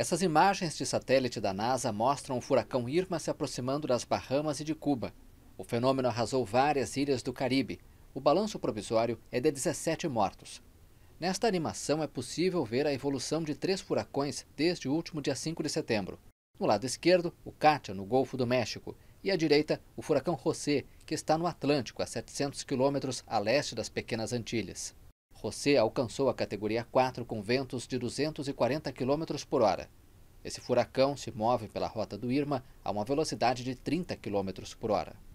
Essas imagens de satélite da NASA mostram o furacão Irma se aproximando das Bahamas e de Cuba. O fenômeno arrasou várias ilhas do Caribe. O balanço provisório é de 17 mortos. Nesta animação é possível ver a evolução de três furacões desde o último dia 5 de setembro. No lado esquerdo, o Katia, no Golfo do México, e à direita, o furacão José, que está no Atlântico, a 700 quilômetros a leste das Pequenas Antilhas. José alcançou a categoria 4 com ventos de 240 km por hora. Esse furacão se move pela rota do Irma a uma velocidade de 30 km por hora.